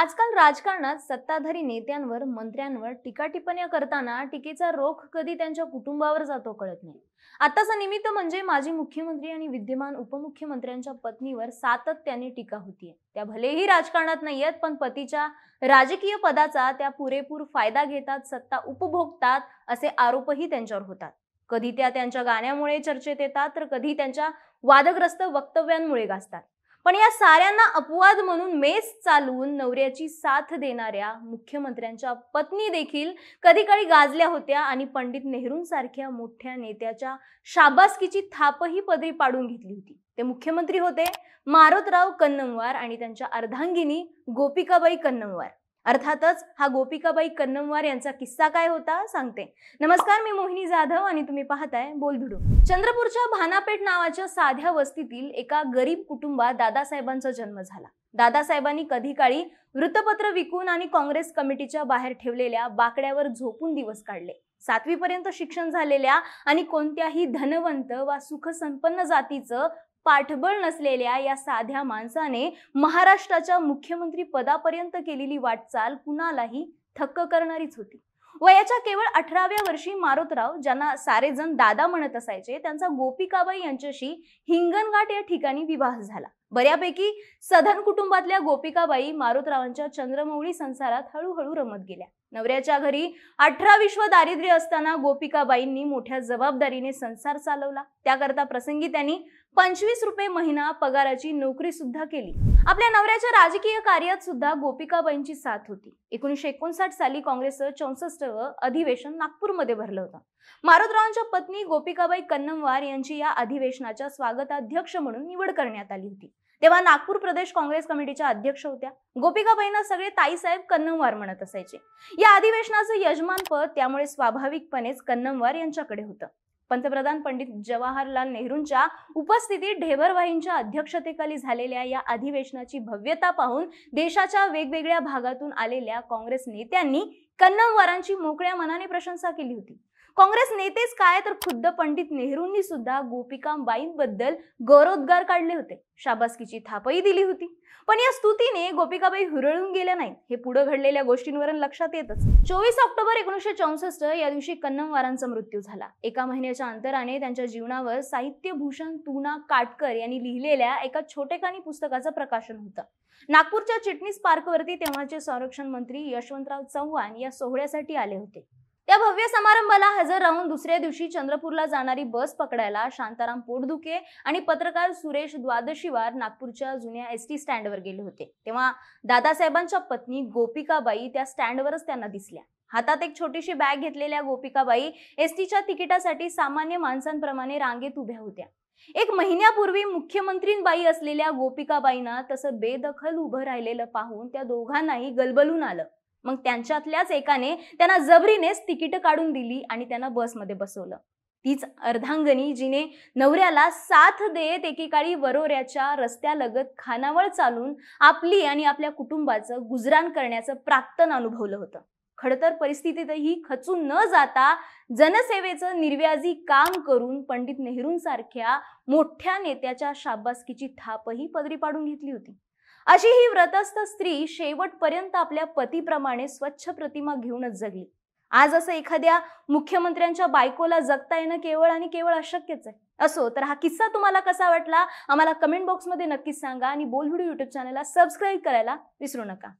आजकाल राजकारणात सत्ताधारी नेत्यांवर मंत्र्यांवर टीका टिप्पण्या करताना टीकेचा रोख कधी त्यांच्या कुटुंबावर जातो कळत नाही आताचं निमित्त म्हणजे माजी मुख्यमंत्री आणि विद्यमान उपमुख्यमंत्र्यांच्या पत्नीवर सातत्याने टीका होतीये त्या भलेही राजकारणात नाही आहेत पण पतीच्या राजकीय पदाचा त्या पुरेपूर फायदा घेतात सत्ता उपभोगतात असे आरोपही त्यांच्यावर होतात कधी त्या त्यांच्या गाण्यामुळे चर्चेत येतात तर कधी त्यांच्या वादग्रस्त वक्तव्यांमुळे गाजतात पण या साऱ्यांना अपवाद म्हणून मेस चालवून नवऱ्याची साथ देणाऱ्या मुख्यमंत्र्यांच्या पत्नी देखील कधी गाजल्या होत्या आणि पंडित नेहरूंसारख्या मोठ्या नेत्याच्या शाबासकीची थापही पदरी पाडून घेतली होती ते मुख्यमंत्री होते मारोतराव कन्नमवार आणि त्यांच्या अर्धांगिनी गोपिकाबाई कन्नमवार अर्थातच हा गोपिकाबाई कन्नमवार यांचा किस्सा काय होता सांगते नमस्कार मी मोहिनी जाधव आणि तुम्ही पाहताय बोलधुडू चंद्रपूरच्या भानापेठ नावाच्या साध्या वस्तीतील एका गरीब कुटुंबात दादासाहेबांचा जन्म झाला दादासाहेबांनी कधी काळी वृत्तपत्र विकून आणि काँग्रेस कमिटीच्या बाहेर ठेवलेल्या बाकड्यावर झोपून दिवस काढले सातवीपर्यंत शिक्षण झालेल्या आणि कोणत्याही धनवंत वा सुखसंपन्न जातीचं पाठबळ नसलेल्या या साध्या माणसाने महाराष्ट्राच्या मुख्यमंत्री पदापर्यंत केलेली वाटचाल कुणालाही थक्क करणारीच होती वयाच्या केवळ अठराव्या वर्षी मारोतराव ज्यांना सारेजण दादा म्हणत असायचे त्यांचा गोपिकाबाई यांच्याशी हिंगणघाट या ठिकाणी विवाह झाला बऱ्यापैकी सधन कुटुंबातल्या गोपिकाबाई मारुतरावांच्या चंद्रमौळी संसारात हळूहळू रमत गेल्या नवऱ्याच्या घरी अठरा विश्व दारिद्र्य असताना गोपिकाबाईंनी मोठ्या जबाबदारीने संसार चालवला त्याकरता प्रसंगी त्यांनी पंचवीस रुपये महिना पगाराची नोकरी सुद्धा केली आपल्या नवऱ्याच्या राजकीय कार्यात सुद्धा गोपिकाबाईंची साथ होती एकोणीसशे एकोणसाठ साली काँग्रेसचं चौसष्ट अधिवेशन नागपूरमध्ये भरलं होतं मारुतरावांच्या पत्नी गोपिकाबाई कन्नमवार यांची या अधिवेशनाच्या स्वागताध्यक्ष म्हणून निवड करण्यात आली होती तेव्हा नागपूर प्रदेश काँग्रेस कमिटीच्या अध्यक्ष होत्या गोपिकाबाईंना सगळे ताईसाहेब कन्नमवार म्हणत असायचे या अधिवेशनाचं यजमानपद त्यामुळे स्वाभाविकपणेच कन्नमवार यांच्याकडे होतं पंतप्रधान पंडित जवाहरलाल नेहरूंच्या उपस्थितीत ढेबरवाहींच्या अध्यक्षतेखाली झालेल्या या अधिवेशनाची भव्यता पाहून देशाच्या वेगवेगळ्या भागातून आलेल्या काँग्रेस नेत्यांनी कन्नमवारांची मोकळ्या मनाने प्रशंसा केली होती काँग्रेस नेतेच काय तर खुद्द पंडित नेहरूंनी सुद्धा गोपिकाबाईंबद्दल गौरवोद्गार काढले होते शाबासकीची थापही दिली होती पण या स्तुतीने गोपिकाबाई हुरळून गेल्या नाहीत हे पुढे घडलेल्या गोष्टींवरून लक्षात येतच चोवीस ऑक्टोबर एकोणीशे चौसष्ट या दिवशी कन्नमवारांचा मृत्यू झाला एका महिन्याच्या अंतराने त्यांच्या जीवनावर साहित्य भूषण तुना काटकर यांनी लिहिलेल्या एका छोटेखानी पुस्तकाचं प्रकाशन होतं नागपूरच्या चिटणीस पार्कवरती तेव्हाचे संरक्षण मंत्री यशवंतराव चव्हाण या सोहळ्यासाठी आले होते त्या भव्य समारंभाला हजर राहून दुसऱ्या दिवशी चंद्रपूरला जाणारी बस पकडायला शांताराम पोटदुके आणि पत्रकार सुरेश द्वादशीवार नागपूरच्या जुन्या एस टी स्टँडवर गेले होते तेव्हा दादासाहेबांच्या पत्नी गोपिकाबाई त्या स्टँडवरच त्यांना दिसल्या हातात एक छोटीशी बॅग घेतलेल्या गोपिकाबाई एसटीच्या तिकिटासाठी सामान्य माणसांप्रमाणे रांगेत उभ्या होत्या एक महिन्यापूर्वी मुख्यमंत्रीबाई असलेल्या गोपिकाबाईंना तसं बेदखल उभं राहिलेलं पाहून त्या दोघांनाही गलबलून आलं मग त्यांच्यातल्याच एकाने त्यांना जबरीनेच तिकीट काढून दिली आणि त्यांना बसमध्ये बसवलं तीच अर्धांगणी जिने नवऱ्याला साथ देत एकेकाळी वरोऱ्याच्या रस्त्यालगत खानावळ चालून आपली आणि आपल्या कुटुंबाचं गुजराण करण्याचं प्राक्तन अनुभवलं होतं खडतर परिस्थितीतही खचून न जाता जनसेवेचं निर्व्याजी काम करून पंडित नेहरूंसारख्या मोठ्या नेत्याच्या शाबासकीची थापही पदरी पाडून घेतली होती अशी ही व्रतस्थ स्त्री शेवटपर्यंत आपल्या पतीप्रमाणे स्वच्छ प्रतिमा घेऊनच जगली आज असं एखाद्या मुख्यमंत्र्यांच्या बायकोला जगता येणं केवळ आणि केवळ अशक्यच आहे असो तर हा किस्सा तुम्हाला कसा वाटला आम्हाला कमेंट बॉक्समध्ये नक्कीच सांगा आणि बोल युट्यूब चॅनलला सबस्क्राईब करायला विसरू नका